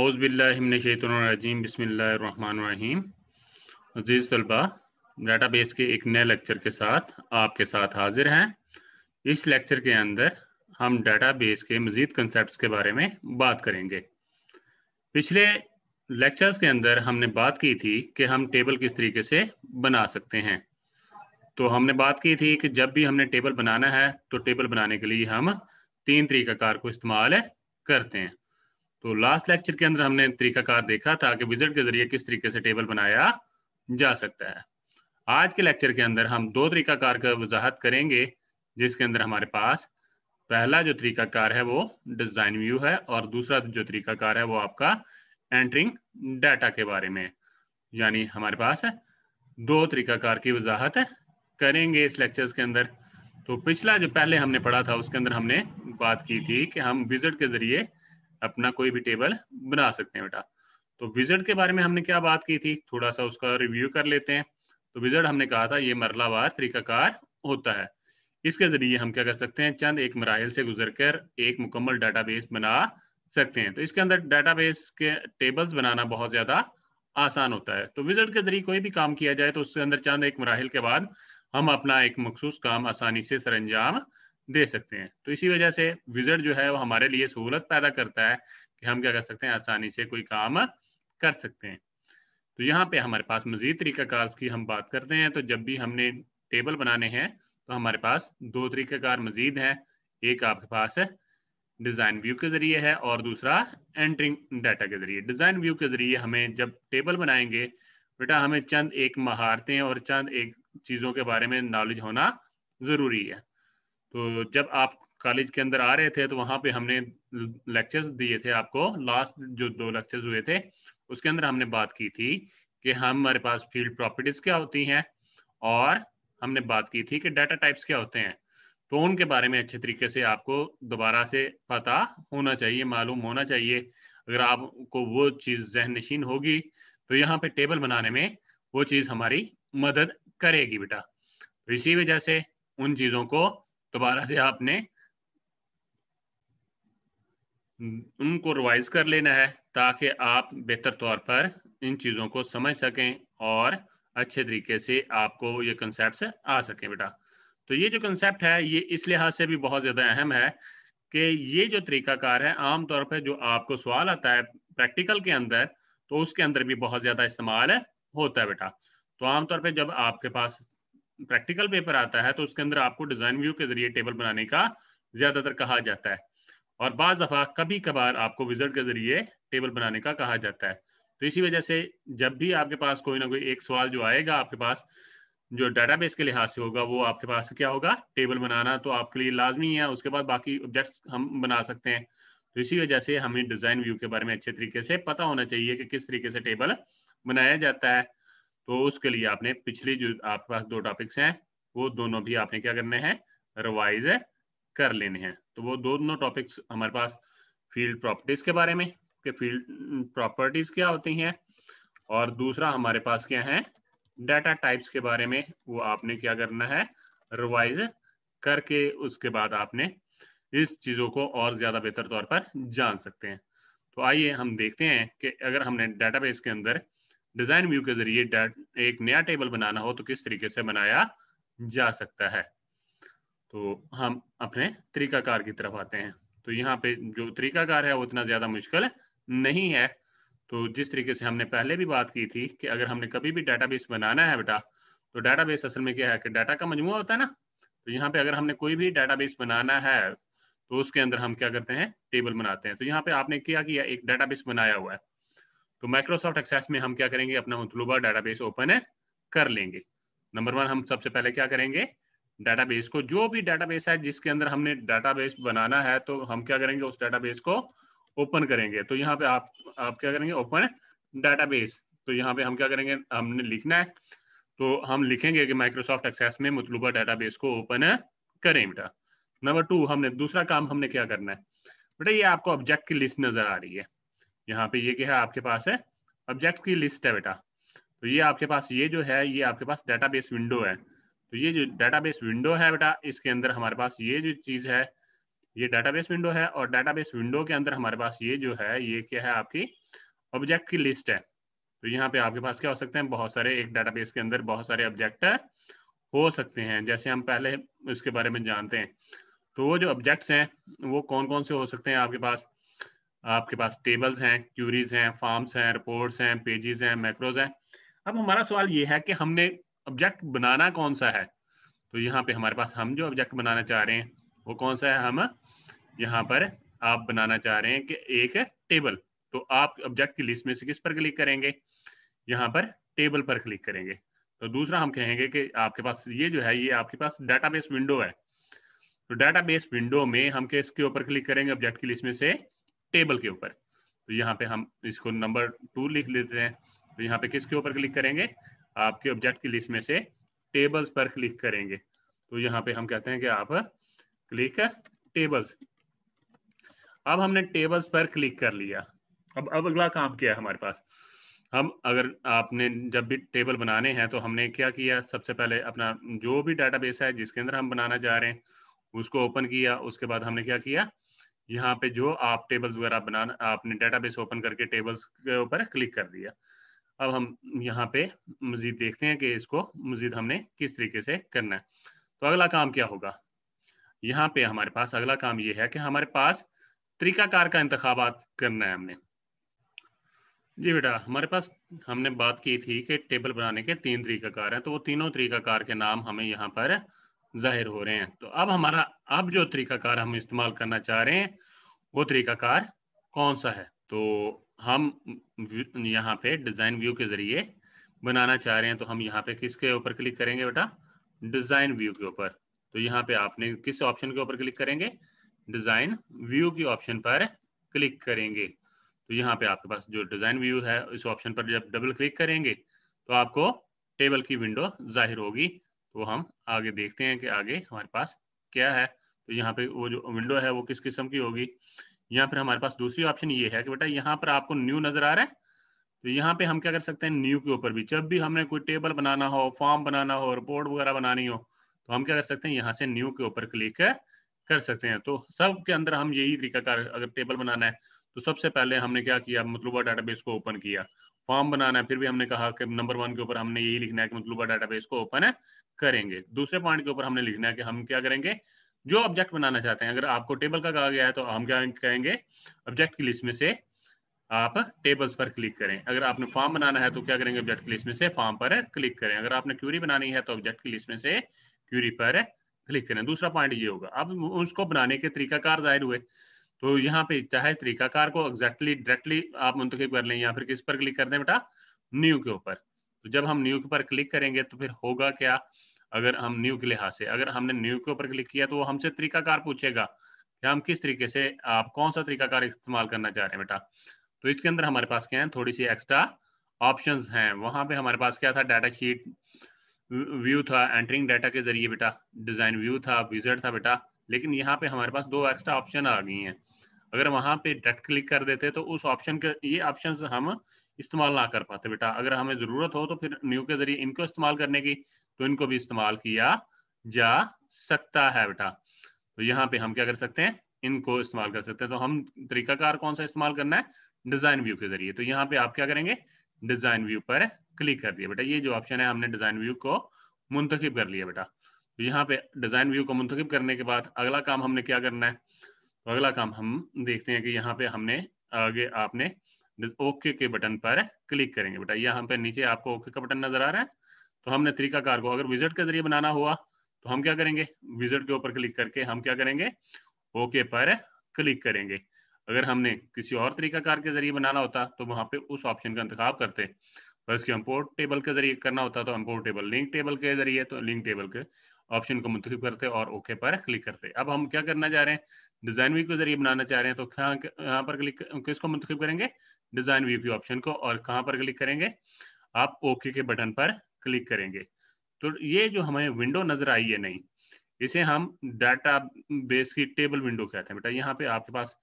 औज़बिल्लिमिनशैतरजीम बसमीम अजीज़ तलबा बेस के एक नए लेक्चर के साथ आपके साथ हाजिर हैं इस लेक्चर के अंदर हम डाटा बेस के मज़ीद कंसेप्ट के बारे में बात करेंगे पिछले लेक्चर्स के अंदर हमने बात की थी कि हम टेबल किस तरीके से बना सकते हैं तो हमने बात की थी कि जब भी हमने टेबल बनाना है तो टेबल बनाने के लिए हम तीन तरीक़ाकार को इस्तेमाल करते हैं तो लास्ट लेक्चर के अंदर हमने तरीकाकार देखा था कि विजिट के जरिए किस तरीके से टेबल बनाया जा सकता है आज के लेक्चर के अंदर हम दो तरीकाकार का वजाहत करेंगे जिसके अंदर हमारे पास पहला जो तरीकाकार है वो डिज़ाइन व्यू है और दूसरा जो तरीकाकार है वो आपका एंट्रिंग डाटा के बारे में यानी हमारे पास है दो तरीकाकार की वजाहत करेंगे इस लेक्चर के अंदर तो पिछला जो पहले हमने पढ़ा था उसके अंदर हमने बात की थी कि हम विजिट के जरिए अपना कोई भी टेबल बना सकते हैं बेटा तो विजिट के बारे में हमने क्या बात की थी थोड़ा सा उसका रिव्यू कर लेते हैं तो विजिट हमने कहा था ये मरलावार तरीकाकार होता है इसके जरिए हम क्या कर सकते हैं चंद एक मराहल से गुजर कर एक मुकम्मल डाटाबेस बना सकते हैं तो इसके अंदर डाटाबेस के टेबल्स बनाना बहुत ज़्यादा आसान होता है तो विजिट के जरिए कोई भी काम किया जाए तो उसके अंदर चंद एक मराहल के बाद हम अपना एक मखसूस काम आसानी से सरंजाम दे सकते हैं तो इसी वजह से विजिट जो है वो हमारे लिए सहूलत पैदा करता है कि हम क्या कर सकते हैं आसानी से कोई काम कर सकते हैं तो यहाँ पे हमारे पास मजीद तरीक़ाकार की हम बात करते हैं तो जब भी हमने टेबल बनाने हैं तो हमारे पास दो तरीक़ाकार मजीद हैं एक आपके पास है डिज़ाइन व्यू के ज़रिए है और दूसरा एंट्रिंग डाटा के ज़रिए डिज़ाइन व्यू के ज़रिए हमें जब टेबल बनाएंगे बेटा हमें चंद एक महारतें और चंद एक चीज़ों के बारे में नॉलेज होना ज़रूरी है तो जब आप कॉलेज के अंदर आ रहे थे तो वहाँ पे हमने लेक्चर्स दिए थे आपको लास्ट जो दो लेक्चर्स हुए थे उसके अंदर हमने बात की थी कि हम हमारे पास फील्ड प्रॉपर्टीज क्या होती हैं और हमने बात की थी कि डाटा टाइप्स क्या होते हैं तो उनके बारे में अच्छे तरीके से आपको दोबारा से पता होना चाहिए मालूम होना चाहिए अगर आपको वो चीज़ जहन नशीन होगी तो यहाँ पे टेबल बनाने में वो चीज़ हमारी मदद करेगी बेटा तो इसी वजह से उन चीज़ों को दोबारा से आपने उनको रिवाइज कर लेना है ताकि आप बेहतर तौर पर इन चीज़ों को समझ सकें और अच्छे तरीके से आपको ये कंसेप्ट आ सके बेटा तो ये जो कंसेप्ट है ये इस लिहाज से भी बहुत ज़्यादा अहम है कि ये जो तरीकाकार है आमतौर पर जो आपको सवाल आता है प्रैक्टिकल के अंदर तो उसके अंदर भी बहुत ज़्यादा इस्तेमाल होता है बेटा तो आमतौर पर जब आपके पास प्रैक्टिकल पेपर आता है तो उसके अंदर आपको डिजाइन व्यू के जरिए टेबल बनाने का ज्यादातर कहा जाता है और बाज दफा कभी कभार आपको विजट के जरिए टेबल बनाने का कहा जाता है तो इसी वजह से जब भी आपके पास कोई ना कोई एक सवाल जो आएगा आपके पास जो डाटाबेस के लिहाज से होगा वो आपके पास क्या होगा टेबल बनाना तो आपके लिए लाजमी है उसके बाद बाकी ऑब्जेक्ट्स हम बना सकते हैं तो इसी वजह से हमें डिजाइन व्यू के बारे में अच्छे तरीके से पता होना चाहिए कि किस तरीके से टेबल बनाया जाता है तो उसके लिए आपने पिछली जो आपके पास दो टॉपिक्स हैं वो दोनों भी आपने क्या करने हैं रिवाइज कर लेने हैं तो वो दोनों टॉपिक्स हमारे पास फील्ड प्रॉपर्टीज के बारे में कि फील्ड प्रॉपर्टीज क्या होती हैं और दूसरा हमारे पास क्या है डाटा टाइप्स के बारे में वो आपने क्या करना है रिवाइज करके उसके बाद आपने इस चीज़ों को और ज़्यादा बेहतर तौर पर जान सकते हैं तो आइए हम देखते हैं कि अगर हमने डेटाबेस के अंदर डिजाइन व्यू के जरिए एक नया टेबल बनाना हो तो किस तरीके से बनाया जा सकता है तो हम अपने तरीकाकार की तरफ आते हैं तो यहाँ पे जो तरीकाकार है वो इतना ज्यादा मुश्किल नहीं है तो जिस तरीके से हमने पहले भी बात की थी कि अगर हमने कभी भी डाटाबेस बनाना है बेटा तो डाटाबेस असल में क्या है कि डाटा का मजमुआ होता है ना तो यहाँ पे अगर हमने कोई भी डाटाबेस बनाना है तो उसके अंदर हम क्या करते हैं टेबल बनाते हैं तो यहाँ पे आपने क्या किया एक डाटाबेस बनाया हुआ है तो माइक्रोसॉफ्ट एक्सेस में हम क्या करेंगे अपना डाटा डाटाबेस ओपन कर लेंगे नंबर वन हम सबसे पहले क्या करेंगे डाटाबेस को जो भी डाटाबेस है जिसके अंदर हमने डाटाबेस बनाना है तो हम क्या करेंगे उस डाटाबेस को ओपन करेंगे तो यहाँ पे आप आप क्या करेंगे ओपन डाटाबेस तो यहाँ पे हम क्या करेंगे हमने लिखना है तो हम लिखेंगे कि माइक्रोसॉफ्ट एक्सेस में मतलूबा डाटाबेस को ओपन करें बेटा नंबर टू हमने दूसरा काम हमने क्या करना है बेटा ये आपको ऑब्जेक्ट की लिस्ट नजर आ रही है यहाँ पे ये क्या है आपके पास है ऑब्जेक्ट की लिस्ट है बेटा तो ये आपके पास ये जो है ये आपके पास डेटाबेस विंडो है तो ये जो डेटाबेस विंडो है बेटा इसके अंदर हमारे पास ये जो चीज़ है ये डेटाबेस विंडो है और डेटाबेस विंडो के अंदर हमारे पास ये जो है ये क्या है आपकी ऑब्जेक्ट की लिस्ट है तो यहाँ पे आपके पास क्या हो सकते हैं बहुत सारे एक डेटाबेस के अंदर बहुत सारे ऑब्जेक्ट हो सकते हैं जैसे हम पहले इसके बारे में जानते हैं तो वो जो ऑब्जेक्ट्स हैं वो कौन कौन से हो सकते हैं आपके पास आपके पास टेबल्स हैं क्यूरीज हैं फॉर्म्स हैं रिपोर्ट्स हैं पेजेस हैं मैक्रोज हैं अब हमारा सवाल ये है कि हमने ऑब्जेक्ट बनाना कौन सा है तो यहाँ पे हमारे पास हम जो ऑब्जेक्ट बनाना चाह रहे हैं वो कौन सा है हम यहाँ पर आप बनाना चाह रहे हैं कि एक टेबल तो आप ऑब्जेक्ट की लिस्ट में से किस पर क्लिक करेंगे यहाँ पर टेबल पर क्लिक करेंगे तो दूसरा हम कहेंगे कि आपके पास ये जो है ये आपके पास डाटाबेस विंडो है तो डाटाबेस विंडो में हम किसके ऊपर क्लिक करेंगे ऑब्जेक्ट की लिस्ट में से टेबल के ऊपर तो यहाँ पे हम इसको नंबर टू लिख लेते हैं तो यहाँ पे किसके ऊपर क्लिक करेंगे आपके ऑब्जेक्ट की लिस्ट में से टेबल्स पर क्लिक करेंगे तो यहाँ पे हम कहते हैं कि आप क्लिक टेबल्स अब हमने टेबल्स पर क्लिक कर लिया अब अब अगला काम किया हमारे पास हम अगर आपने जब भी टेबल बनाने हैं तो हमने क्या किया सबसे पहले अपना जो भी डाटाबेस है जिसके अंदर हम बनाना जा रहे हैं उसको ओपन किया उसके बाद हमने क्या किया यहाँ पे जो आप टेबल्स वगैरह बनाना आपने डेटाबेस ओपन करके टेबल्स के ऊपर क्लिक कर दिया अब हम यहाँ पे मज़ीद देखते हैं कि इसको मज़ीद हमने किस तरीके से करना है तो अगला काम क्या होगा यहाँ पे हमारे पास अगला काम ये है कि हमारे पास तरीकाकार का इंतबात करना है हमने जी बेटा हमारे पास हमने बात की थी कि टेबल बनाने के तीन तरीकाकार हैं तो वो तीनों तरीकाकार के नाम हमें यहाँ पर जाहिर हो रहे हैं तो अब हमारा अब जो तरीकाकार हम इस्तेमाल करना चाह रहे हैं वो तरीकाकार कौन सा है तो हम यहाँ पे डिज़ाइन व्यू के ज़रिए बनाना चाह रहे हैं तो हम यहाँ पे किसके ऊपर क्लिक करेंगे बेटा डिज़ाइन व्यू के ऊपर तो यहाँ पे आपने किस ऑप्शन के ऊपर क्लिक करेंगे डिज़ाइन व्यू की ऑप्शन पर क्लिक करेंगे तो यहाँ पे आपके पास जो डिज़ाइन व्यू है इस ऑप्शन पर जब डबल क्लिक करेंगे तो आपको टेबल की विंडो जाहिर होगी तो हम आगे देखते हैं कि आगे हमारे पास क्या है तो यहाँ पे वो जो विंडो है वो किस किस्म की होगी यहाँ पर हमारे पास दूसरी ऑप्शन ये है कि बेटा यहाँ पर आपको न्यू नजर आ रहा है तो यहाँ पे हम क्या कर सकते हैं न्यू के ऊपर भी जब भी हमने कोई टेबल बनाना हो फॉर्म बनाना हो रिपोर्ट वगैरह बनानी हो तो हम क्या कर सकते हैं यहाँ से न्यू के ऊपर क्लिक कर सकते हैं तो सब के अंदर हम यही तरीका अगर टेबल बनाना है तो सबसे पहले हमने क्या किया मतलूबा डाटाबेस को ओपन किया फॉर्म बनाना है फिर भी हमने कहा कि नंबर वन के ऊपर हमने यही लिखना है कि मतलब डाटाबेस को ओपन करेंगे दूसरे पॉइंट के ऊपर हमने लिखना है कि हम क्या करेंगे जो ऑब्जेक्ट बनाना चाहते हैं अगर आपको टेबल का कहा गया है तो हम क्या कहेंगे ऑब्जेक्ट की लिस्ट में से आप टेबल्स पर क्लिक करें अगर आपने फॉर्म बनाना है तो क्या करेंगे ऑब्जेक्ट की लिस्ट में से फॉर्म पर क्लिक करें अगर आपने क्यूरी बनानी है तो ऑब्जेक्ट की लिस्ट में से क्यूरी पर क्लिक करें दूसरा पॉइंट ये होगा अब उसको बनाने के तरीकाकार जाहिर हुए तो यहाँ पे चाहे तरीकाकार को एग्जैक्टली डायरेक्टली आप मुंतखब कर लें या फिर किस पर क्लिक कर दें बेटा न्यू के ऊपर तो जब हम न्यू के ऊपर क्लिक करेंगे तो फिर होगा क्या अगर हम न्यू के लिहाज से अगर हमने न्यू के ऊपर क्लिक किया तो वो हमसे तरीकाकार पूछेगा कि हम किस तरीके से आप कौन सा तरीकाकार इस्तेमाल करना चाह रहे हैं बेटा तो इसके अंदर हमारे पास क्या है थोड़ी सी एक्स्ट्रा ऑप्शन हैं वहाँ पे हमारे पास क्या था डाटा शीट व्यू था एंटरिंग डाटा के जरिए बेटा डिजाइन व्यू था विजट था बेटा लेकिन यहाँ पे हमारे पास दो एक्स्ट्रा ऑप्शन आ गई हैं अगर वहां पे डायरेक्ट क्लिक कर देते तो उस ऑप्शन के ये ऑप्शन हम इस्तेमाल ना कर पाते बेटा अगर हमें ज़रूरत हो तो फिर न्यू के ज़रिए इनको इस्तेमाल करने की तो इनको भी इस्तेमाल किया जा सकता है बेटा तो यहाँ पे हम क्या कर सकते हैं इनको इस्तेमाल कर सकते हैं तो हम तरीकाकार कौन सा इस्तेमाल करना है डिज़ाइन व्यू के ज़रिए तो यहाँ पे आप क्या करेंगे डिज़ाइन व्यू पर क्लिक कर दिया बेटा ये जो ऑप्शन है हमने डिज़ाइन व्यू को मुंतखब कर लिया बेटा तो यहाँ पे डिज़ाइन व्यू को मुंतखब करने के बाद अगला काम हमने क्या करना है तो अगला काम हम देखते हैं कि यहाँ पे हमने आगे आपने ओके के बटन पर क्लिक करेंगे बेटा यहाँ पे नीचे आपको ओके का बटन नजर आ रहा है तो हमने तरीकाकार को अगर विजिट के जरिए बनाना हुआ तो हम क्या करेंगे विजिट के ऊपर क्लिक करके हम क्या करेंगे ओके पर क्लिक करेंगे अगर हमने किसी और तरीकाकार के जरिए बनाना होता तो वहां पे उस ऑप्शन का इंतखब करते पर तो इसके इम्पोर्ट टेबल के जरिए करना होता तो इम्पोर्ट टेबल लिंक टेबल के जरिए तो लिंक टेबल के ऑप्शन को मुंतब करते और ओके पर क्लिक करते अब हम क्या करना चाह रहे हैं डिज़ाइन व्यू के जरिए बनाना चाह रहे हैं तो कहाँ यहाँ पर क्लिक किसको मंतखब करेंगे डिज़ाइन व्यू के ऑप्शन को और कहाँ पर क्लिक करेंगे आप ओके के बटन पर क्लिक करेंगे तो ये जो हमें विंडो नज़र आई है नहीं इसे हम डाटा बेस की टेबल विंडो कहते हैं बेटा यहाँ पे आपके पास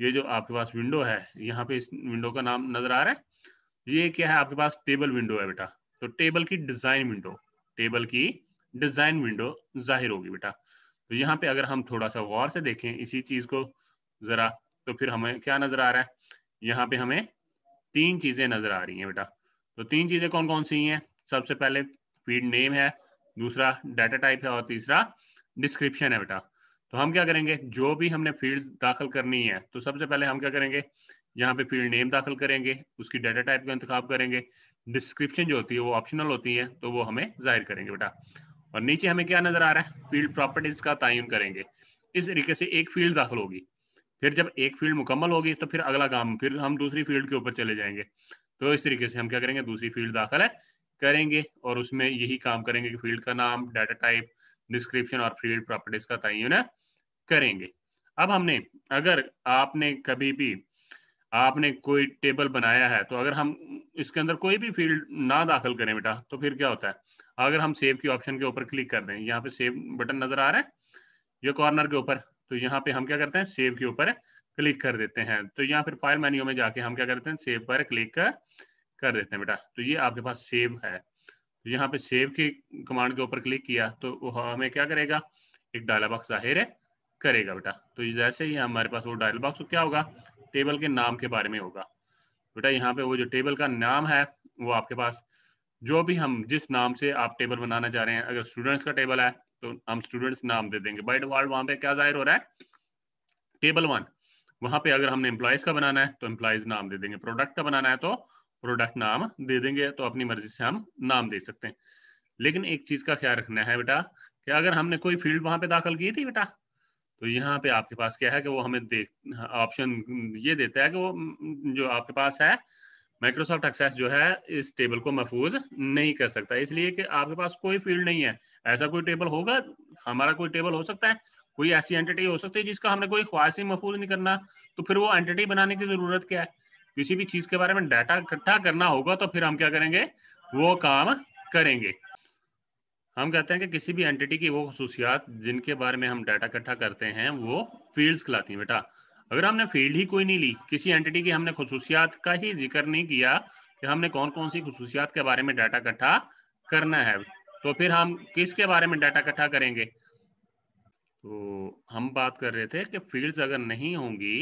ये जो आपके पास विंडो है यहाँ पे इस विंडो का नाम नज़र आ रहा है ये क्या है आपके पास टेबल विंडो है बेटा तो टेबल की डिज़ाइन विंडो टेबल की डिज़ाइन विंडो जाहिर होगी बेटा तो यहाँ पे अगर हम थोड़ा सा गौर से देखें इसी चीज को जरा तो फिर हमें क्या नजर आ रहा है यहाँ पे हमें तीन चीजें नजर आ रही हैं बेटा तो तीन चीजें कौन कौन सी हैं सबसे पहले फीड नेम है दूसरा डाटा टाइप है और तीसरा डिस्क्रिप्शन है बेटा तो हम क्या करेंगे जो भी हमने फील्ड दाखिल करनी है तो सबसे पहले हम क्या करेंगे यहाँ पे फील्ड नेम दाखिल करेंगे उसकी डाटा टाइप का इंतजाम करेंगे डिस्क्रिप्शन जो होती है वो ऑप्शनल होती है तो वो हमें जाहिर करेंगे बेटा और नीचे हमें क्या नजर आ रहा है फील्ड प्रॉपर्टीज का तयन करेंगे इस तरीके से एक फील्ड दाखिल होगी फिर जब एक फील्ड मुकम्मल होगी तो फिर अगला काम फिर हम दूसरी फील्ड के ऊपर चले जाएंगे तो इस तरीके से हम क्या करेंगे दूसरी फील्ड दाखिल है करेंगे और उसमें यही काम करेंगे कि फील्ड का नाम डाटा टाइप डिस्क्रिप्शन और फील्ड प्रॉपर्टीज का तयन करेंगे अब हमने अगर आपने कभी भी आपने कोई टेबल बनाया है तो अगर हम इसके अंदर कोई भी फील्ड ना दाखिल करें बेटा तो फिर क्या होता है अगर हम सेव के ऑप्शन के ऊपर क्लिक कर दें यहाँ पे सेव बटन नजर आ रहा है ये कॉर्नर के ऊपर तो यहाँ पे हम क्या करते हैं सेव के ऊपर क्लिक कर देते हैं तो यहाँ फिर फाइल मेन्यू में जाके हम क्या करते हैं सेव पर क्लिक कर देते हैं बेटा तो ये आपके पास सेव है तो यहाँ पे सेव के कमांड के ऊपर क्लिक किया तो हमें क्या करेगा एक डायलॉग बॉक्स जाहिर है करेगा बेटा तो जैसे ही हमारे पास वो डायल बॉक्स तो क्या होगा टेबल के नाम के बारे में होगा बेटा यहाँ पे वो जो टेबल का नाम है वो आपके पास जो भी हम जिस नाम से आप टेबल बनाना चाह रहे हैं अगर स्टूडेंट्स का टेबल है तो हम स्टूडेंट्स नाम दे देंगे बाई डिफॉल्ट वहां पे क्या जाहिर हो रहा है टेबल वन वहां पे अगर हमने एम्प्लॉयज का बनाना है तो एम्प्लॉयज नाम दे देंगे प्रोडक्ट का बनाना है तो प्रोडक्ट नाम दे देंगे तो अपनी मर्जी से हम नाम दे सकते हैं लेकिन एक चीज का ख्याल रखना है बेटा कि अगर हमने कोई फील्ड वहां पे दाखिल की थी बेटा तो यहाँ पे आपके पास क्या है कि वो हमें देख ऑप्शन ये देता है कि वो जो आपके पास है माइक्रोसॉफ्ट एक्सेस जो है इस टेबल को महफूज नहीं कर सकता इसलिए कि आपके पास कोई फील्ड नहीं है ऐसा कोई टेबल होगा हमारा कोई टेबल हो सकता है कोई ऐसी एंटिटी हो सकती है जिसका हमने कोई ख्वाहिश ही महफूज नहीं करना तो फिर वो एंटिटी बनाने की जरूरत क्या है किसी भी चीज के बारे में डाटा इकट्ठा करना होगा तो फिर हम क्या करेंगे वो काम करेंगे हम कहते हैं कि किसी भी एंटिटी की वो खसूसियात जिनके बारे में हम डाटा इकट्ठा करते हैं वो फील्ड्स कहलाती हैं बेटा अगर हमने फील्ड ही कोई नहीं ली किसी एंटिटी की हमने खसूसियात का ही जिक्र नहीं किया कि हमने कौन कौन सी खसूसियात के बारे में डाटा इकट्ठा करना है तो फिर हम किसके बारे में डाटा इकट्ठा करेंगे तो हम बात कर रहे थे कि फील्ड्स अगर नहीं होंगी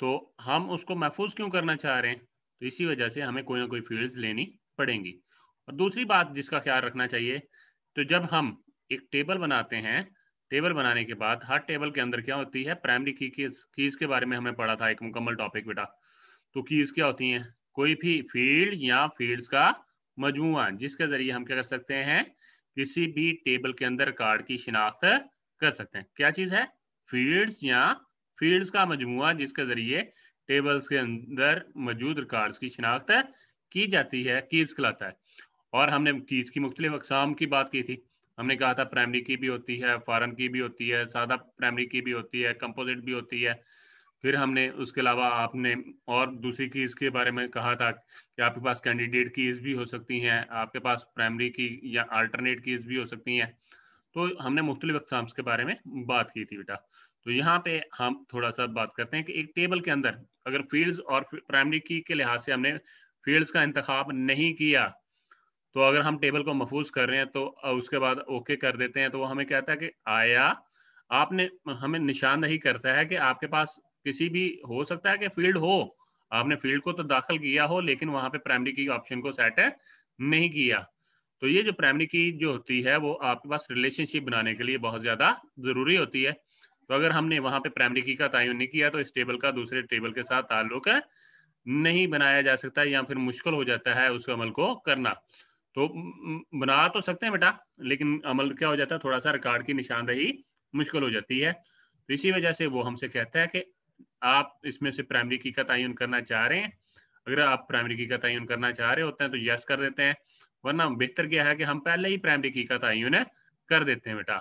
तो हम उसको महफूज क्यों करना चाह रहे हैं तो इसी वजह से हमें कोई ना कोई फील्ड्स लेनी पड़ेंगी और दूसरी बात जिसका ख्याल रखना चाहिए तो जब हम एक टेबल बनाते हैं टेबल बनाने के बाद हर टेबल के अंदर क्या होती है प्राइमरी की कीज के बारे में हमें पढ़ा था एक मुकम्मल टॉपिक बेटा तो कीज क्या होती हैं कोई भी फील्ड या फील्ड्स का मजमुआ जिसके जरिए हम क्या कर सकते हैं किसी भी टेबल के अंदर कार्ड की शिनाख्त कर सकते हैं क्या चीज़ है फील्ड्स या फील्ड्स का मजमु जिसके जरिए टेबल्स के अंदर मौजूद कार्ड की शिनाख्त की जाती है कीज कहलाता है और हमने कीज की मुख्तलिफ अकसाम की बात की थी हमने कहा था प्राइमरी की भी होती है फॉरन की भी होती है सादा प्राइमरी की भी होती है कंपोजिट भी होती है फिर हमने उसके अलावा आपने और दूसरी कीज़ के बारे में कहा था कि आपके पास कैंडिडेट कीज़ भी हो सकती हैं आपके पास प्राइमरी की या अल्टरनेट कीज़ भी हो सकती हैं तो हमने मुख्तलिफ अकसाम्स के बारे में बात की थी बेटा तो यहाँ पे हम थोड़ा सा बात करते हैं कि एक टेबल के अंदर अगर फील्ड्स और प्राइमरी की के लिहाज से हमने फील्ड्स का इंतख्या नहीं किया तो अगर हम टेबल को महफूज कर रहे हैं तो उसके बाद ओके कर देते हैं तो वो हमें कहता है कि आया आपने हमें निशान नहीं करता है कि आपके पास किसी भी हो सकता है कि फील्ड हो आपने फील्ड को तो दाखिल किया हो लेकिन वहां पे प्राइमरी की ऑप्शन को सेट है नहीं किया तो ये जो प्राइमरी की जो होती है वो आपके पास रिलेशनशिप बनाने के लिए बहुत ज्यादा जरूरी होती है तो अगर हमने वहां पे प्राइमरी की का तयन नहीं किया तो इस टेबल का दूसरे टेबल के साथ ताल्लुक नहीं बनाया जा सकता या फिर मुश्किल हो जाता है उस अमल को करना तो बना तो सकते हैं बेटा लेकिन अमल क्या हो जाता है थोड़ा सा रिकॉर्ड की निशानदेही मुश्किल हो जाती है तो इसी वजह से वो हमसे कहता है कि आप इसमें से प्राइमरी की का तयन करना चाह रहे हैं अगर आप प्राइमरी की का तयन करना चाह रहे होते हैं तो यस कर देते हैं वरना बेहतर क्या है कि हम पहले ही प्राइमरी की का तयन कर देते हैं बेटा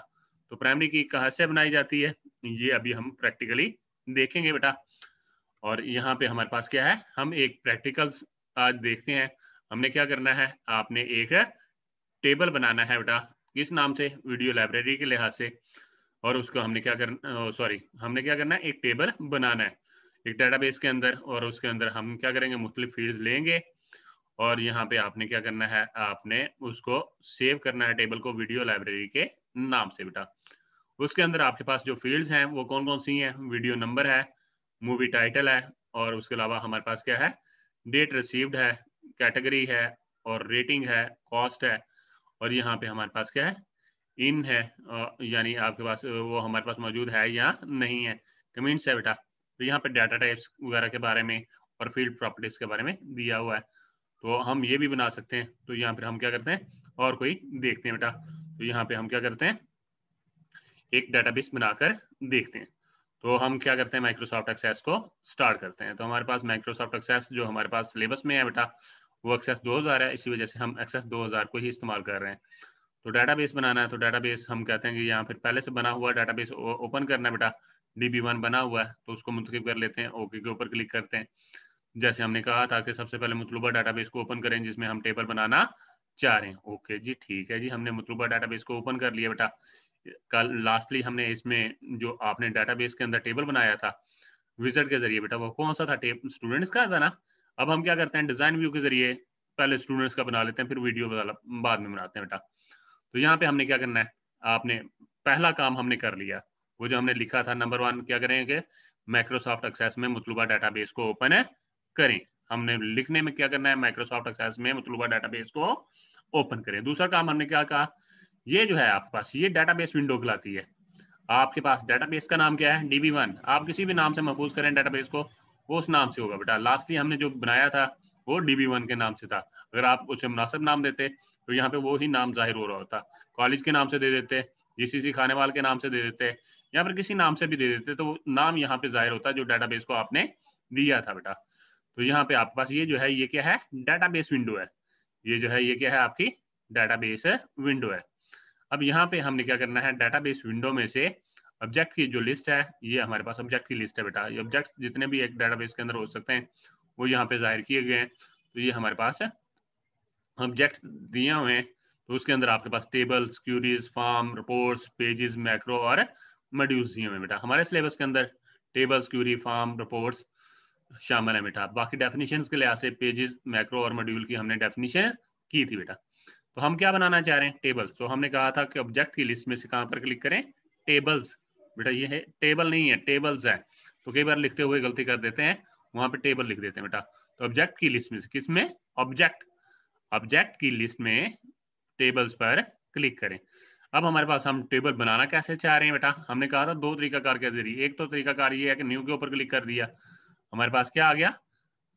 तो प्राइमरी की कहाँ से बनाई जाती है ये अभी हम प्रैक्टिकली देखेंगे बेटा और यहाँ पे हमारे पास क्या है हम एक प्रैक्टिकल्स आज देखते हैं हमने क्या करना है आपने एक टेबल बनाना है बेटा किस नाम से वीडियो लाइब्रेरी के लिहाज से और उसको हमने क्या करना सॉरी हमने क्या करना है एक टेबल बनाना है एक डेटाबेस के अंदर और उसके अंदर हम क्या करेंगे मुख्तलिफ फील्ड लेंगे और यहाँ पे आपने क्या करना है आपने उसको सेव करना है टेबल को वीडियो लाइब्रेरी के नाम से बेटा उसके अंदर आपके पास जो फील्ड्स हैं वो कौन कौन सी हैं वीडियो नंबर है मूवी टाइटल है और उसके अलावा हमारे पास क्या है डेट रिसीव्ड है कैटेगरी है और रेटिंग है कॉस्ट है और यहाँ पे हमारे पास क्या है इन है यानी आपके पास वो हमारे पास मौजूद है या नहीं है कमेंट्स तो है बेटा तो यहाँ पे डाटा टाइप्स वगैरह के बारे में और फील्ड प्रॉपर्टीज के बारे में दिया हुआ है तो हम ये भी बना सकते हैं तो यहाँ पर हम क्या करते हैं और कोई देखते हैं बेटा तो यहाँ पे हम क्या करते हैं एक डाटाबेस बनाकर देखते हैं तो हम क्या करते हैं माइक्रोसॉफ्ट एक्सेस को स्टार्ट करते हैं तो हमारे पास माइक्रोसॉफ्ट एक्सेस जो हमारे पास सिलेबस में है बेटा वो एक्सेस 2000 है इसी वजह से हम एक्सेस 2000 को ही इस्तेमाल कर रहे हैं तो डाटाबेस बनाना है तो डाटाबेस हम कहते हैं कि यहाँ फिर पहले से बना हुआ डाटाबेस ओपन करना है बेटा डी बना हुआ है तो उसको मुंतखब कर लेते हैं ओके के ऊपर क्लिक करते हैं जैसे हमने कहा था कि सबसे पहले मतलूबा डाटाबेस को ओपन करें जिसमें हम टेबल बनाना चाह रहे हैं ओके जी ठीक है जी हमने मतलूबा डाटाबेस को ओपन कर लिया बेटा कल लास्टली हमने इसमें जो आपने डाटाबेस के अंदर टेबल बनाया था विजिट के जरिए बेटा वो कौन सा था टेबल स्टूडेंट्स का था ना अब हम क्या करते हैं डिजाइन व्यू के जरिए पहले स्टूडेंट्स का बना लेते हैं फिर वीडियो बाद में बनाते हैं बेटा तो यहाँ पे हमने क्या करना है आपने पहला काम हमने कर लिया वो जो हमने लिखा था नंबर वन क्या करेंगे माइक्रोसॉफ्ट एक्सेस में मतलूबा बेस को ओपन करें हमने लिखने में क्या करना है माइक्रोसॉफ्ट एक्सेस में मतलूबा बेस को ओपन करें दूसरा काम हमने क्या कहा ये जो है आपके पास ये बेस विंडो खिलाती है आपके पास बेस का नाम क्या है डीबी वन आप किसी भी नाम से महफूज करें बेस को वो उस नाम से होगा बेटा लास्टली हमने जो बनाया था वो डीबी वन के नाम से था अगर आप उसे मुनासिब नाम देते तो यहाँ पे वो ही नाम जाहिर हो रहा होता कॉलेज के नाम से दे देते खाने वाल के नाम से दे देते या फिर किसी नाम से भी दे देते तो नाम यहाँ पे जाहिर होता जो डाटा को आपने दिया था बेटा तो यहाँ पे आपके पास ये जो है ये क्या है डाटा विंडो है ये जो है ये क्या है आपकी डाटा विंडो है अब यहाँ पे हमने क्या करना है डाटा विंडो में से ऑब्जेक्ट की जो लिस्ट है ये हमारे पास ऑब्जेक्ट की लिस्ट है बेटा ये ऑब्जेक्ट जितने भी एक डेटाबेस के अंदर हो सकते हैं वो यहाँ पे जाहिर किए गए हैं तो ये हमारे पास है ऑब्जेक्ट दिए हुए हैं तो उसके अंदर आपके पास tables queries form reports pages macro और मड्यूज दिए हुए बेटा हमारे सिलेबस के अंदर टेबल्स क्यूरी फॉर्म रिपोर्ट्स शामिल है बेटा बाकी डेफिनेशन के लिहाज से पेजेस मैक्रो और मड्यूल की हमने डेफिनेशन की थी बेटा तो हम क्या बनाना चाह रहे हैं टेबल्स तो हमने कहा था कि ऑब्जेक्ट की लिस्ट में से कहाँ पर क्लिक करें टेबल्स बेटा ये है टेबल नहीं है टेबल्स है तो कई बार लिखते हुए गलती कर देते हैं वहां पे टेबल लिख देते हैं बेटा तो ऑब्जेक्ट की लिस्ट में किस में ऑब्जेक्ट ऑब्जेक्ट की लिस्ट में टेबल्स पर क्लिक करें अब हमारे पास हम टेबल बनाना कैसे चाह रहे हैं बेटा हमने कहा था दो तरीकाकार के जरिए एक तो तरीकाकार ये है कि न्यू के ऊपर क्लिक कर दिया हमारे पास क्या आ गया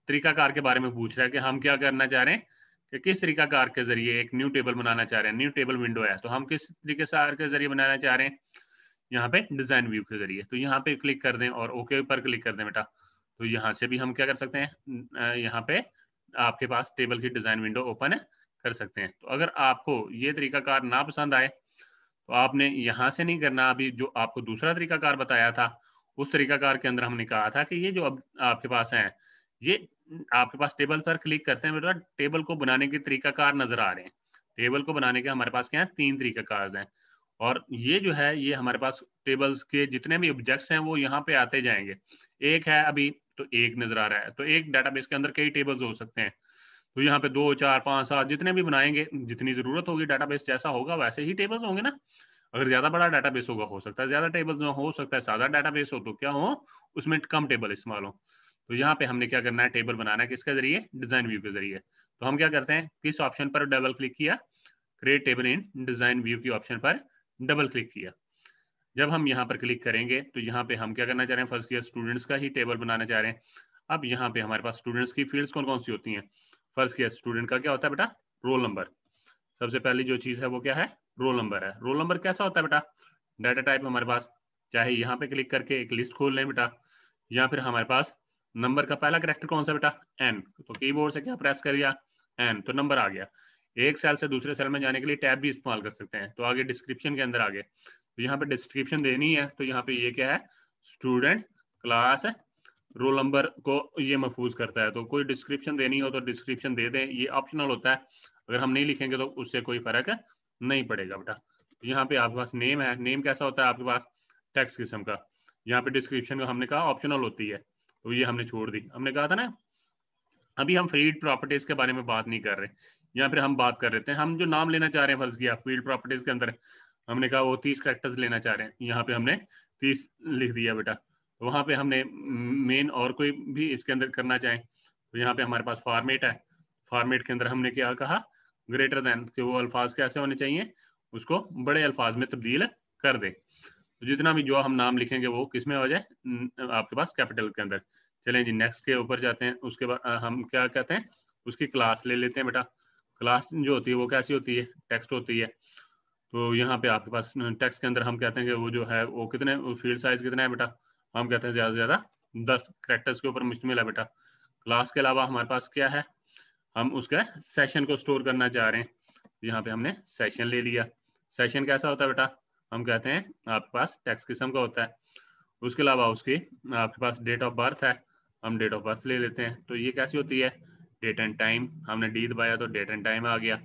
तरीकाकार के बारे में पूछ रहा है कि हम क्या करना चाह रहे हैं कि किस तरीकाकार के जरिए एक न्यू टेबल बनाना चाह रहे हैं न्यू टेबल विंडो है तो हम किस तरीके से के जरिए बनाना चाह रहे हैं यहाँ पे डिजाइन व्यू के जरिए तो यहाँ पे क्लिक कर दें और ओके पर क्लिक कर दें बेटा तो यहाँ से भी हम क्या कर सकते हैं यहाँ पे आपके पास टेबल की डिजाइन विंडो ओपन कर सकते हैं तो अगर आपको ये तरीकाकार ना पसंद आए तो आपने यहाँ से नहीं करना अभी जो आपको दूसरा तरीकाकार बताया था उस तरीकाकार के अंदर हमने कहा था कि ये जो अब आपके पास है ये आपके पास टेबल पर क्लिक करते हैं बेटा टेबल को बनाने के तरीकाकार नजर आ रहे हैं टेबल को बनाने के हमारे पास क्या है तीन तरीकाकार हैं और ये जो है ये हमारे पास टेबल्स के जितने भी ऑब्जेक्ट्स हैं वो यहाँ पे आते जाएंगे एक है अभी तो एक नजर आ रहा है तो एक डाटाबेस के अंदर कई टेबल्स हो सकते हैं तो यहाँ पे दो चार पांच सात जितने भी बनाएंगे जितनी जरूरत होगी डाटाबेस जैसा होगा वैसे ही टेबल्स होंगे ना अगर ज्यादा बड़ा डाटाबेस होगा हो सकता है ज्यादा टेबल्स हो सकता है सादा डाटाबेस हो तो क्या हो उसमें कम टेबल इस्तेमाल हो तो यहाँ पे हमने क्या करना है टेबल बनाना है किसके जरिए डिजाइन व्यू के जरिए तो हम क्या करते हैं किस ऑप्शन पर डबल क्लिक किया create table in design view की ऑप्शन पर डबल क्लिक किया जब हम यहाँ पर क्लिक करेंगे तो यहाँ पे हम क्या करना चाह रहे हैं फर्स्ट ईयर स्टूडेंट्स का ही टेबल बनाना चाह रहे हैं अब यहाँ पे हमारे पास स्टूडेंट्स की फील्ड्स कौन कौन सी होती हैं फर्स्ट ईयर स्टूडेंट का क्या होता है बेटा रोल नंबर सबसे पहली जो चीज़ है वो क्या है रोल नंबर है रोल नंबर कैसा होता है बेटा डाटा टाइप हमारे पास चाहे यहाँ पे क्लिक करके एक लिस्ट खोल लें बेटा या फिर हमारे पास नंबर का पहला करेक्टर कौन सा बेटा एन तो कीबोर्ड से क्या प्रेस कर दिया एन तो नंबर आ गया एक सेल से दूसरे सेल में जाने के लिए टैब भी इस्तेमाल कर सकते हैं तो आगे डिस्क्रिप्शन के अंदर आगे तो यहाँ पे डिस्क्रिप्शन देनी है तो यहाँ पे ये क्या है स्टूडेंट क्लास रोल नंबर को ये महफूज करता है तो कोई डिस्क्रिप्शन देनी हो तो डिस्क्रिप्शन दे दें ये ऑप्शनल होता है अगर हम नहीं लिखेंगे तो उससे कोई फर्क नहीं पड़ेगा बेटा तो यहाँ पे आपके पास नेम है नेम कैसा होता है आपके पास टेक्स किस्म का यहाँ पे डिस्क्रिप्शन का हमने कहा ऑप्शनल होती है तो ये हमने छोड़ दी हमने कहा था ना अभी हम फ्रीड प्रॉपर्टीज के बारे में बात नहीं कर रहे या फिर हम बात कर रहे थे हम जो नाम लेना चाह रहे हैं फर्ज किया फील्ड प्रॉपर्टीज के अंदर हमने कहा वो तीस करेक्टर्स लेना चाह रहे हैं यहाँ पे हमने तीस लिख दिया बेटा तो वहां पे हमने मेन और कोई भी इसके अंदर करना चाहे तो यहाँ पे हमारे पास फॉर्मेट है फॉर्मेट के अंदर हमने क्या कहा ग्रेटर देन कि वो अल्फाज कैसे होने चाहिए उसको बड़े अल्फाज में तब्दील कर दे तो जितना भी जो हम नाम लिखेंगे वो किस में हो जाए आपके पास कैपिटल के अंदर चलें जी नेक्स्ट के ऊपर जाते हैं उसके बाद हम क्या कहते हैं उसकी क्लास ले लेते हैं बेटा क्लास जो होती है वो कैसी होती है टेक्स्ट होती है तो यहाँ पे आपके पास टेक्स्ट के अंदर हम कहते हैं कि वो जो है वो कितने फील्ड साइज कितना है बेटा हम कहते हैं ज़्यादा से ज़्यादा दस करेक्टर्स के ऊपर मुश्तमिल है बेटा क्लास के अलावा हमारे पास क्या है हम उसके सेशन को स्टोर करना चाह रहे हैं यहाँ पे हमने सेशन ले लिया सेशन कैसा होता है बेटा हम कहते हैं आपके पास टेक्स किस्म का होता है उसके अलावा उसकी आपके पास डेट ऑफ बर्थ है हम डेट ऑफ बर्थ ले लेते हैं तो ये कैसी होती है डेट एंड टाइम हमने डी दबाया तो डेट एंड टाइम आ गया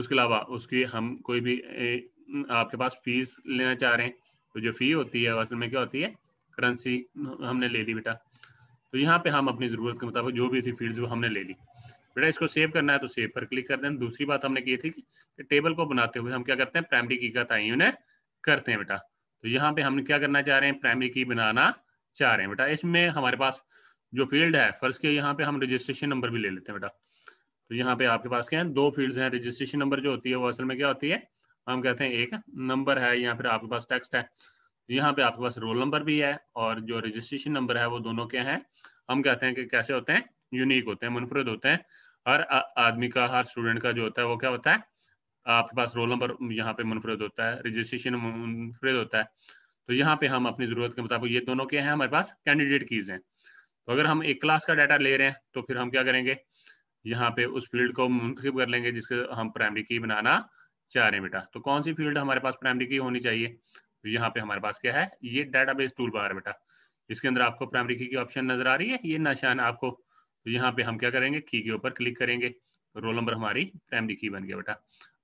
उसके अलावा उसकी हम कोई भी ए, आपके पास फीस लेना चाह रहे हैं तो जो फी होती है असल में क्या होती है करंसी हमने ले ली बेटा तो यहाँ पे हम अपनी ज़रूरत के मुताबिक जो भी थी फील्ड वो हमने ले ली बेटा इसको सेव करना है तो सेव पर क्लिक कर दें दूसरी बात हमने की थी कि टेबल को बनाते हुए हम क्या करते हैं प्राइमरी की का तयन करते हैं बेटा तो यहाँ पे हम क्या करना चाह रहे हैं प्राइमरी की बनाना चाह रहे हैं बेटा इसमें हमारे पास जो फील्ड है फर्ज के यहाँ पे हम रजिस्ट्रेशन नंबर भी ले लेते हैं बेटा तो यहाँ पे आपके पास क्या है दो फील्ड हैं रजिस्ट्रेशन नंबर जो होती है वो असल में क्या होती है हम कहते हैं एक नंबर है या फिर आपके पास टेक्स्ट है यहाँ पे आपके पास रोल नंबर भी है और जो रजिस्ट्रेशन नंबर है वो दोनों क्या है हम कहते हैं कि कैसे होते हैं यूनिक होते हैं मुनफरद होते हैं हर आदमी का हर स्टूडेंट का जो होता है वो क्या होता है आपके पास रोल नंबर यहाँ पे मुनफरद होता है रजिस्ट्रेशन मुनफरद होता है तो यहाँ पे हम अपनी जरूरत के मुताबिक ये दोनों क्या है हमारे पास कैंडिडेट कीज हैं तो अगर हम एक क्लास का डाटा ले रहे हैं तो फिर हम क्या करेंगे यहाँ पे उस फील्ड को मुंतखब कर लेंगे जिसके हम प्राइमरी की बनाना चाह रहे हैं बेटा तो कौन सी फील्ड हमारे पास प्राइमरी की होनी चाहिए तो यहाँ पे हमारे पास क्या है ये डाटा बेस टूल बार बेटा इसके अंदर आपको प्राइमरी की ऑप्शन नजर आ रही है ये निशान आपको तो यहाँ पे हम क्या करेंगे की के ऊपर क्लिक करेंगे रोल नंबर हमारी प्राइमरी की बन गया बेटा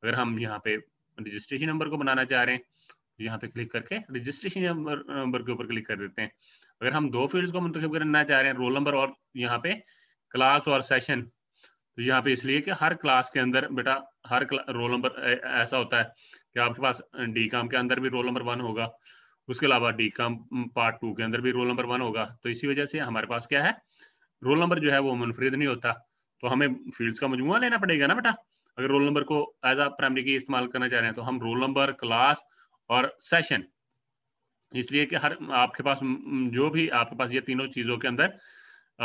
अगर हम यहाँ पे रजिस्ट्रेशन नंबर को बनाना चाह रहे हैं तो यहाँ पे क्लिक करके रजिस्ट्रेशन नंबर के ऊपर क्लिक कर देते हैं अगर हम दो फील्ड को मुंतखब करना चाह रहे हैं रोल नंबर और यहाँ पे क्लास और सेशन तो यहाँ पे इसलिए कि हर क्लास के अंदर बेटा हर रोल नंबर ऐसा होता है कि आपके पास डी काम के अंदर भी रोल नंबर वन होगा उसके अलावा डी काम पार्ट टू के अंदर भी रोल नंबर वन होगा तो इसी वजह से हमारे पास क्या है रोल नंबर जो है वो मुनफरद नहीं होता तो हमें फील्ड्स का मजमुआ लेना पड़ेगा ना बेटा अगर रोल नंबर को एज आ प्राइमरी की इस्तेमाल करना चाह रहे हैं तो हम रोल नंबर क्लास और सेशन इसलिए कि हर आपके पास जो भी आपके पास ये तीनों चीज़ों के अंदर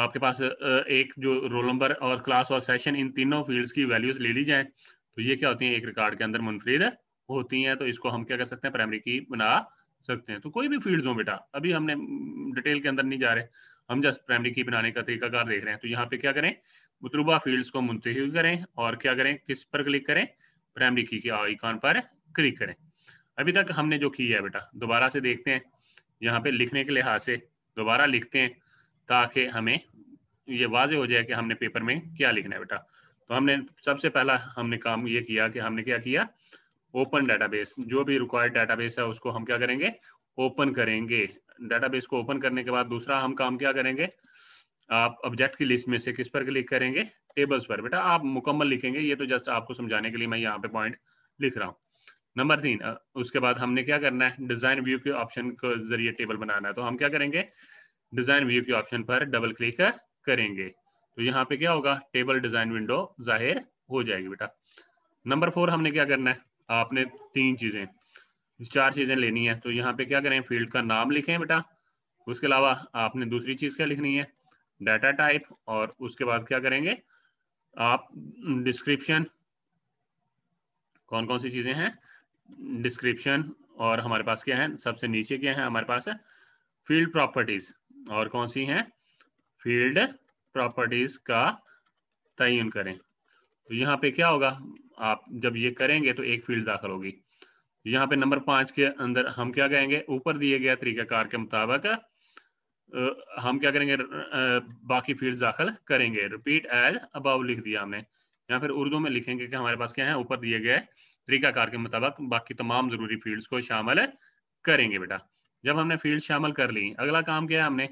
आपके पास एक जो रोल नंबर और क्लास और सेशन इन तीनों फील्ड्स की वैल्यूज ले ली जाए तो ये क्या होती है एक रिकॉर्ड के अंदर मुंफरद होती हैं तो इसको हम क्या कर सकते हैं प्राइमरी की बना सकते हैं तो कोई भी फील्ड हो बेटा अभी हमने डिटेल के अंदर नहीं जा रहे हम जस्ट प्राइमरी की बनाने का तरीकाकार देख रहे हैं तो यहाँ पे क्या करें मतलूबा फील्ड्स को मुंतखब करें और क्या करें किस पर क्लिक करें प्राइमरी की के आइकॉन पर क्लिक करें अभी तक हमने जो की है बेटा दोबारा से देखते हैं यहाँ पे लिखने के लिहाज से दोबारा लिखते हैं ताकि हमें ये वाज हो जाए कि हमने पेपर में क्या लिखना है बेटा तो हमने सबसे पहला हमने काम ये किया कि हमने क्या किया ओपन डाटाबेस जो भी रिक्वायर्ड डाटाबेस है उसको हम क्या करेंगे ओपन करेंगे डाटाबेस को ओपन करने के बाद दूसरा हम काम क्या करेंगे आप ऑब्जेक्ट की लिस्ट में से किस पर क्लिक करेंगे टेबल्स पर बेटा आप मुकम्मल लिखेंगे ये तो जस्ट आपको समझाने के लिए मैं यहाँ पे पॉइंट लिख रहा हूँ नंबर तीन uh, उसके बाद हमने क्या करना है डिजाइन व्यू के ऑप्शन के जरिए टेबल बनाना है तो हम क्या करेंगे डिजाइन व्यू के ऑप्शन पर डबल क्लिक करेंगे तो यहाँ पे क्या होगा टेबल डिजाइन विंडो जाहिर हो जाएगी बेटा नंबर फोर हमने क्या करना है आपने तीन चीजें चार चीजें लेनी है तो यहाँ पे क्या करें फील्ड का नाम लिखें बेटा उसके अलावा आपने दूसरी चीज क्या लिखनी है डाटा टाइप और उसके बाद क्या करेंगे आप डिस्क्रिप्शन कौन कौन सी चीजें हैं डिस्क्रिप्शन और हमारे पास क्या है सबसे नीचे क्या है हमारे पास फील्ड प्रॉपर्टीज और कौन सी है फील्ड प्रॉपर्टीज का तयन करें तो यहाँ पे क्या होगा आप जब ये करेंगे तो एक फील्ड दाखिल होगी यहाँ पे नंबर पांच के अंदर हम क्या कहेंगे ऊपर दिए गया तरीकाकार के मुताबिक हम क्या करेंगे बाकी फील्ड दाखिल करेंगे रिपीट एज अब लिख दिया हमने या फिर उर्दू में लिखेंगे कि हमारे पास क्या है ऊपर दिए गए तरीकाकार के मुताबिक बाकी तमाम जरूरी फील्ड्स को शामिल करेंगे बेटा जब हमने फील्ड शामिल कर ली अगला काम क्या है हमने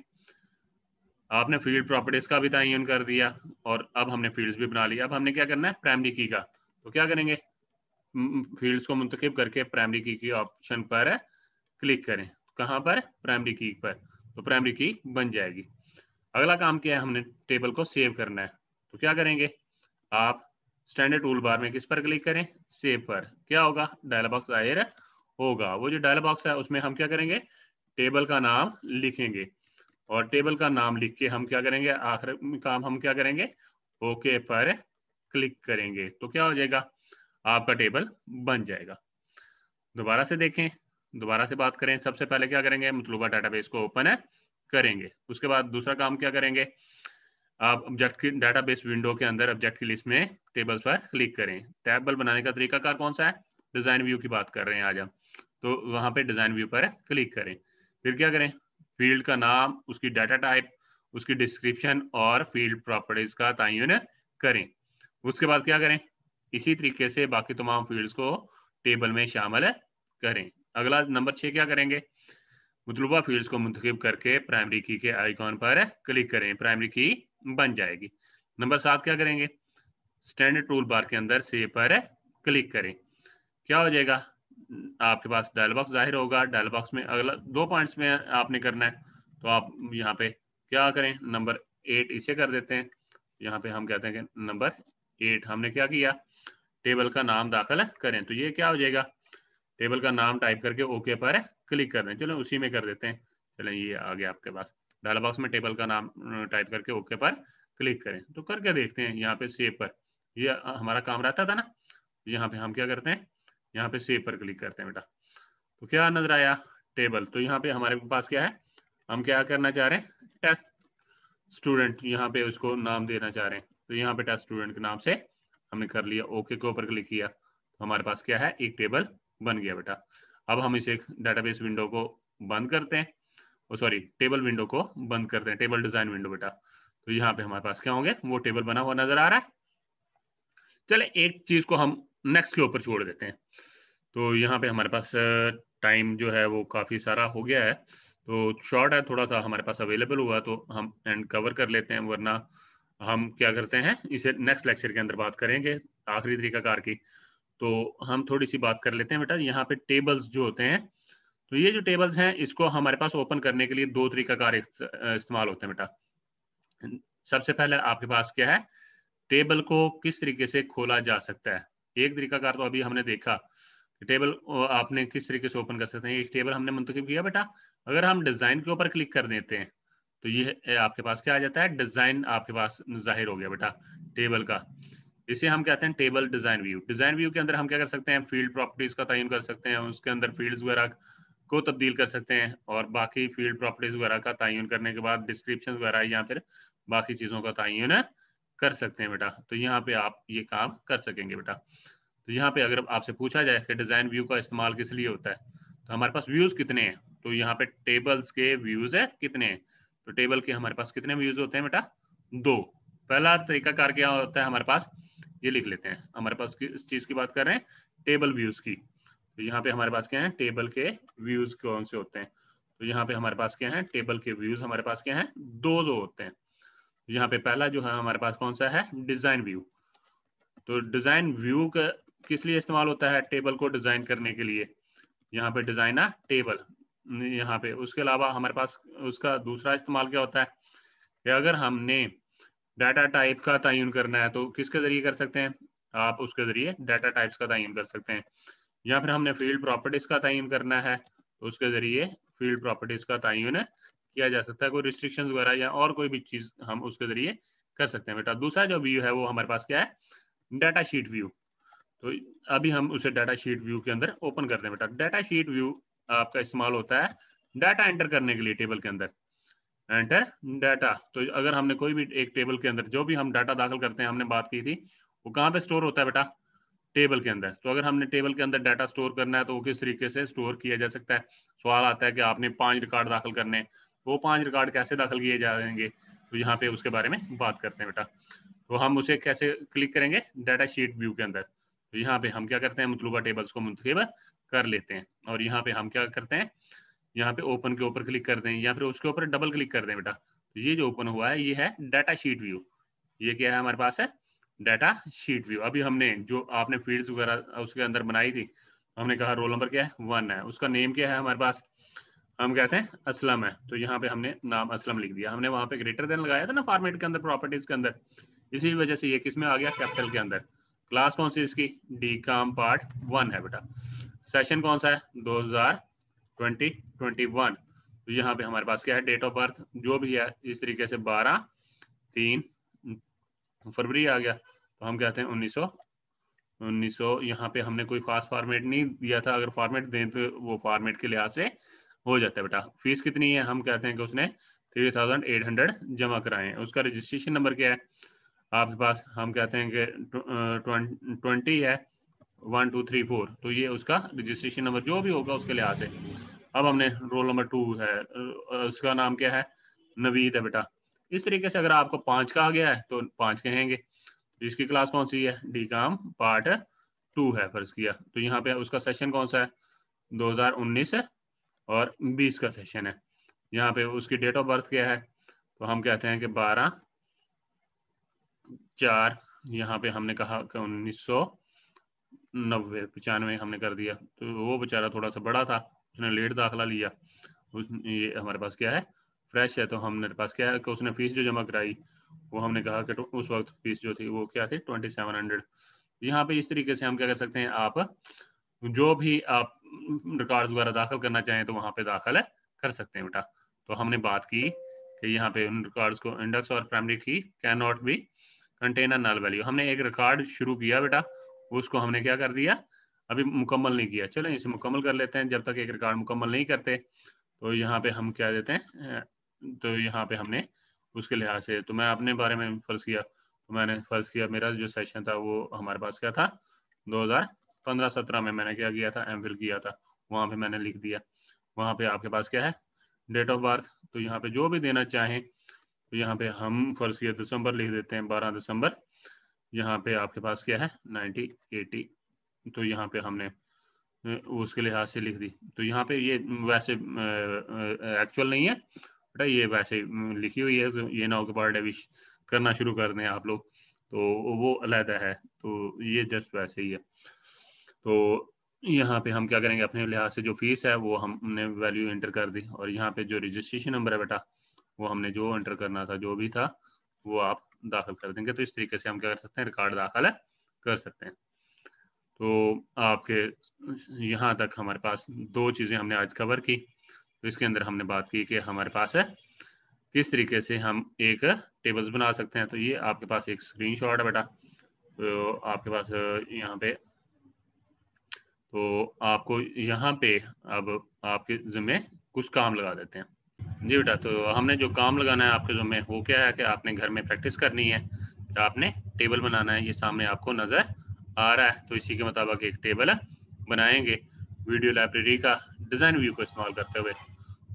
आपने फील्ड प्रॉपर्टीज का भी तयन कर दिया और अब हमने फील्ड्स भी बना लिया अब हमने क्या करना है प्राइमरी की का तो क्या करेंगे फील्ड्स को मुंतखब करके प्राइमरी की के ऑप्शन पर क्लिक करें कहाँ पर प्राइमरी की पर तो प्राइमरी की बन जाएगी अगला काम क्या है हमने टेबल को सेव करना है तो क्या करेंगे आप स्टैंडर्ड टूल बार में किस पर क्लिक करें सेव पर क्या होगा डायलॉग बॉक्स आयर होगा वो जो डायलॉग बॉक्स है उसमें हम क्या करेंगे टेबल का नाम लिखेंगे और टेबल का नाम लिख के हम क्या करेंगे आखिर काम हम क्या करेंगे ओके पर क्लिक करेंगे तो क्या हो जाएगा आपका टेबल बन जाएगा दोबारा से देखें दोबारा से बात करें सबसे पहले क्या करेंगे मतलूबा डाटाबेस को ओपन करेंगे उसके बाद दूसरा काम क्या करेंगे आप ऑब्जेक्ट की डाटाबेस विंडो के अंदर ऑब्जेक्ट की लिस्ट में टेबल्स पर क्लिक करें टेबल बनाने का कार कौन सा है डिजाइन व्यू की बात कर रहे हैं आज हम तो वहां पे डिजाइन व्यू पर क्लिक करें फिर क्या करें फील्ड का नाम उसकी डाटा टाइप उसकी डिस्क्रिप्शन और फील्ड प्रॉपर्टीज का तयन करें उसके बाद क्या करें इसी तरीके से बाकी तमाम फील्ड को टेबल में शामिल करें अगला नंबर छह क्या करेंगे मतलूबा फील्ड को मुंतब करके प्राइमरी की के आईकॉन पर क्लिक करें प्राइमरी की बन जाएगी नंबर सात क्या करेंगे स्टैंडर्ड टूल बार के अंदर सेव पर क्लिक करें क्या हो जाएगा आपके पास डायल बॉक्स जाहिर होगा डायल बॉक्स में अगला दो पॉइंट्स में आपने करना है तो आप यहाँ पे क्या करें नंबर एट इसे कर देते हैं यहाँ पे हम कहते हैं कि नंबर एट हमने क्या किया टेबल का नाम दाखिल करें तो ये क्या हो जाएगा टेबल का नाम टाइप करके ओके पर क्लिक कर हैं चलो उसी में कर देते हैं चलो ये आ गया आपके पास डाला बॉक्स में टेबल का नाम टाइप करके ओके पर क्लिक करें तो करके देखते हैं यहाँ पे सेव पर ये हमारा काम रहता था ना यहाँ पे हम क्या करते हैं यहाँ पे सेव पर क्लिक करते हैं बेटा तो क्या नजर आया टेबल तो यहाँ पे हमारे पास क्या है हम क्या करना चाह रहे हैं टेस्ट स्टूडेंट यहाँ पे उसको नाम देना चाह रहे हैं तो यहाँ पे टेस्ट स्टूडेंट के नाम से हमने कर लिया ओके के ऊपर क्लिक किया तो हमारे पास क्या है एक टेबल बन गया बेटा अब हम इसे डेटाबेस विंडो को बंद करते हैं और सॉरी टेबल विंडो को बंद करते हैं टेबल डिजाइन विंडो बेटा तो यहाँ पे हमारे पास क्या होंगे वो टेबल बना हुआ नजर आ रहा है चले एक चीज को हम नेक्स्ट के ऊपर छोड़ देते हैं तो यहाँ पे हमारे पास टाइम जो है वो काफी सारा हो गया है तो शॉर्ट है थोड़ा सा हमारे पास अवेलेबल हुआ तो हम एंड कवर कर लेते हैं वरना हम क्या करते हैं इसे नेक्स्ट लेक्चर के अंदर बात करेंगे आखिरी तरीका कार की तो हम थोड़ी सी बात कर लेते हैं बेटा यहाँ पे टेबल्स जो होते हैं तो ये जो टेबल्स हैं इसको हमारे पास ओपन करने के लिए दो तरीका कार इस्तेमाल होते हैं बेटा सबसे पहले आपके पास क्या है टेबल को किस तरीके से खोला जा सकता है एक तरीकाकार तो अभी हमने देखा टेबल आपने किस तरीके से ओपन कर सकते हैं एक टेबल हमने मंतखब किया बेटा अगर हम डिजाइन के ऊपर क्लिक कर देते हैं तो ये आपके पास क्या आ जाता है डिजाइन आपके पास जाहिर हो गया बेटा टेबल का इसे हम कहते हैं table design view design view के अंदर हम क्या कर सकते हैं फील्ड प्रॉपर्टीज का तयन कर सकते हैं उसके अंदर फील्ड वगैरह को तब्दील कर सकते हैं और बाकी फील्ड प्रॉपर्टीज वगैरह का तयन करने के बाद डिस्क्रिप्शन वगैरह या फिर बाकी चीज़ों का तयन कर सकते हैं बेटा तो यहाँ पे आप ये काम कर सकेंगे बेटा तो यहाँ पे अगर आपसे पूछा जाए कि डिजाइन व्यू का इस्तेमाल किस लिए होता है तो हमारे पास व्यूज कितने हैं तो यहाँ पे टेबल्स के व्यूज है कितने हैं तो टेबल के हमारे पास कितने व्यूज होते हैं बेटा दो पहला तरीका कार क्या होता है हमारे पास ये लिख लेते हैं हमारे पास किस चीज की बात कर रहे हैं टेबल व्यूज की तो यहाँ पे हमारे पास क्या है टेबल के व्यूज कौन से होते हैं तो यहाँ पे हमारे पास क्या है टेबल के व्यूज हमारे पास क्या है दो दो होते हैं यहाँ पे पहला जो है हमारे पास कौन सा है डिजाइन व्यू तो डिजाइन व्यू का किस लिए इस्तेमाल होता है टेबल को डिजाइन करने के लिए यहाँ पे डिजाइन है टेबल यहाँ पे उसके अलावा हमारे पास उसका दूसरा इस्तेमाल क्या होता है कि अगर हमने डाटा टाइप का तयन करना है तो किसके जरिए कर सकते हैं आप उसके जरिए डाटा टाइप्स का तयन कर सकते हैं या फिर हमने फील्ड प्रॉपर्टीज का तयन करना है उसके जरिए फील्ड प्रॉपर्टीज का तयन किया जा सकता है कोई रिस्ट्रिक्शन वगैरह या और कोई भी चीज हम उसके जरिए कर सकते हैं बेटा दूसरा जो व्यू है वो हमारे पास क्या है डाटा शीट व्यू तो अभी हम उसे डाटा शीट व्यू के अंदर ओपन करते हैं बेटा डाटा शीट व्यू आपका इस्तेमाल होता है डाटा एंटर करने के लिए टेबल के अंदर एंटर डाटा तो अगर हमने कोई भी एक टेबल के अंदर जो भी हम डाटा दाखिल करते हैं हमने बात की थी वो कहाँ पे स्टोर होता है बेटा टेबल के अंदर तो अगर हमने टेबल के अंदर डाटा स्टोर करना है तो वो किस तरीके से स्टोर किया जा सकता है सवाल आता है कि आपने पांच रिकॉर्ड दाखिल करने वो पांच रिकॉर्ड कैसे दाखिल किए जाएंगे तो यहाँ पे उसके बारे में बात करते हैं बेटा तो हम उसे कैसे क्लिक करेंगे डाटा शीट व्यू के अंदर तो यहाँ पे हम क्या करते हैं मतलूबा टेबल्स को मुंतब कर लेते हैं और यहाँ पे हम क्या करते हैं यहाँ पे ओपन के ऊपर क्लिक कर दें या फिर उसके ऊपर डबल क्लिक कर दें बेटा तो ये जो ओपन हुआ है ये है डाटा शीट व्यू ये क्या है हमारे पास है डाटा शीट व्यू अभी हमने जो आपने फील्ड्स वगैरह उसके अंदर बनाई थी हमने कहा रोल नंबर क्या है वन है उसका नेम क्या है हमारे पास हम कहते हैं असलम है तो यहाँ पे हमने नाम असलम लिख दिया हमने वहां पे ग्रेटर देन लगाया था ना फॉर्मेट के अंदर प्रॉपर्टीज के अंदर इसी वजह से ये किस में आ गया कैपिटल के अंदर क्लास कौन सी इसकी डी काम पार्ट वन है बेटा सेशन कौन सा है 2000 ट्वेंटी ट्वेंटी वन तो यहाँ पे हमारे पास क्या है डेट ऑफ बर्थ जो भी है इस तरीके से बारह तीन फरवरी आ गया तो हम कहते हैं उन्नीस सौ उन्नीस सौ यहाँ पे हमने कोई खास फॉर्मेट नहीं दिया था अगर फॉर्मेट दें तो वो फॉर्मेट के लिहाज से हो जाता है बेटा फीस कितनी है हम कहते हैं कि उसने थ्री थाउजेंड एट हंड्रेड जमा कराए उसका रजिस्ट्रेशन नंबर क्या है आपके पास हम कहते हैं कि ट्वेंटी है वन टू थ्री फोर तो ये उसका रजिस्ट्रेशन नंबर जो भी होगा उसके लिहाज से अब हमने रोल नंबर टू है उसका नाम क्या है नवीद है बेटा इस तरीके से अगर आपको पांच कहा गया है तो पांच कहेंगे इसकी क्लास कौन सी है डी काम पार्ट टू है फर्ज किया तो यहाँ पे उसका सेशन कौन सा है 2019 और 20 का सेशन है यहाँ पे उसकी डेट ऑफ बर्थ क्या है तो हम कहते हैं कि 12 चार यहाँ पे हमने कहा कि उन्नीस सौ नब्बे पचानवे हमने कर दिया तो वो बेचारा थोड़ा सा बड़ा था उसने लेट दाखिला लिया उस ये हमारे पास क्या है फ्रेश है तो हमने पास क्या है कि उसने फीस जो जमा कराई वो हमने कहा कि तो उस वक्त फीस जो थी वो क्या थी ट्वेंटी सेवन हंड्रेड यहाँ पे इस तरीके से हम क्या कर सकते हैं आप जो भी आप रिकॉर्ड वगैरह दाखिल करना चाहें तो वहां पे दाखिल कर सकते हैं बेटा तो हमने बात की कि यहाँ पे उन रिकॉर्ड्स को इंडेक्स और primary key can not be container null value हमने एक रिकॉर्ड शुरू किया बेटा उसको हमने क्या कर दिया अभी मुकम्मल नहीं किया चलें इसे मुकम्मल कर लेते हैं जब तक एक रिकॉर्ड मुकम्मल नहीं करते तो यहाँ पे हम क्या देते हैं तो यहाँ पे हमने उसके लिहाज से तो मैं अपने बारे में फ़र्ज़ किया तो मैंने फ़र्ज़ किया मेरा जो सेशन था वो हमारे पास क्या था 2015-17 में मैंने क्या किया था एम किया था वहाँ पे मैंने लिख दिया वहाँ पे आपके पास क्या है डेट ऑफ बर्थ तो यहाँ पे जो भी देना चाहें तो यहाँ पे हम फ़र्ज़ किया दिसंबर लिख देते हैं बारह दिसंबर यहाँ पे आपके पास क्या है नाइनटीन एटी तो यहाँ पे हमने उसके लिहाज से लिख दी तो यहाँ पे ये वैसे एक्चुअल नहीं है बेटा ये वैसे लिखी हुई है तो ये ना के पार्ट अभी करना शुरू कर दें आप लोग तो वो अलहदा है तो ये जस्ट वैसे ही है तो यहाँ पे हम क्या करेंगे अपने लिहाज से जो फीस है वो हमने वैल्यू एंटर कर दी और यहाँ पे जो रजिस्ट्रेशन नंबर है बेटा वो हमने जो एंटर करना था जो भी था वो आप दाखिल कर देंगे तो इस तरीके से हम क्या कर सकते हैं रिकॉर्ड दाखिल है कर सकते हैं तो आपके यहाँ तक हमारे पास दो चीज़ें हमने आज कवर की तो इसके अंदर हमने बात की कि हमारे पास है किस तरीके से हम एक टेबल्स बना सकते हैं तो ये आपके पास एक स्क्रीनशॉट है बेटा तो आपके पास यहाँ पे तो आपको यहाँ पे अब आपके ज़िम्मे कुछ काम लगा देते हैं जी बेटा तो हमने जो काम लगाना है आपके ज़िम्मे वो क्या है कि आपने घर में प्रैक्टिस करनी है आपने टेबल बनाना है ये सामने आपको नज़र आ रहा है तो इसी के मुताबिक एक टेबल बनाएंगे वीडियो लाइब्रेरी का डिज़ाइन व्यू को इस्तेमाल करते हुए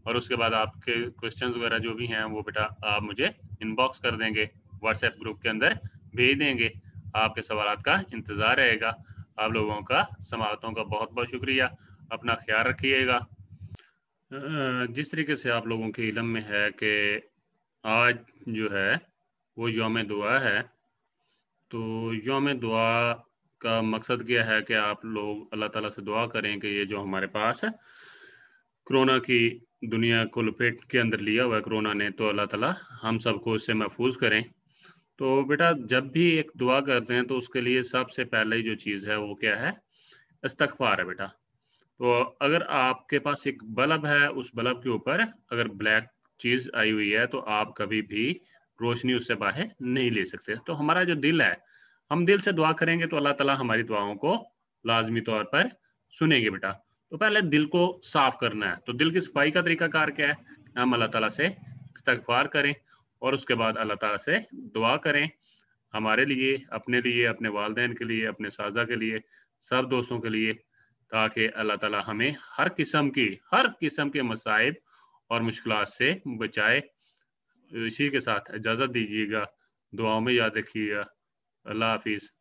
और उसके बाद आपके क्वेश्चन वगैरह जो भी हैं वो बेटा आप मुझे इनबॉक्स कर देंगे व्हाट्सएप ग्रुप के अंदर भेज देंगे आपके सवाल का इंतज़ार रहेगा आप लोगों का समातों का बहुत बहुत शुक्रिया अपना ख्याल रखिएगा जिस तरीके से आप लोगों के इलम में है कि आज जो है वो योम दुआ है तो योम दुआ का मकसद क्या है कि आप लोग अल्लाह ताला से दुआ करें कि ये जो हमारे पास है कोरोना की दुनिया को लपेट के अंदर लिया हुआ है कोरोना ने तो अल्लाह ताला हम सबको इससे महफूज करें तो बेटा जब भी एक दुआ करते हैं तो उसके लिए सबसे पहले जो चीज़ है वो क्या है इस्तफार है बेटा तो अगर आपके पास एक बल्ब है उस बल्ब के ऊपर अगर ब्लैक चीज़ आई हुई है तो आप कभी भी रोशनी उससे बाहर नहीं ले सकते तो हमारा जो दिल है हम दिल से दुआ करेंगे तो अल्लाह ताला हमारी दुआओं को लाजमी तौर पर सुनेंगे बेटा तो पहले दिल को साफ करना है तो दिल की सफाई का तरीका कार क्या है हम अल्लाह ताला से इस्तार करें और उसके बाद अल्लाह ताला से दुआ करें हमारे लिए अपने लिए अपने वालदेन के लिए अपने साजा के लिए सब दोस्तों के लिए ताकि अल्लाह ताला हमें हर किस्म की हर किस्म के मसाइब और मुश्किल से बचाए इसी के साथ इजाज़त दीजिएगा दुआओं में याद रखिएगा Allah Hafiz.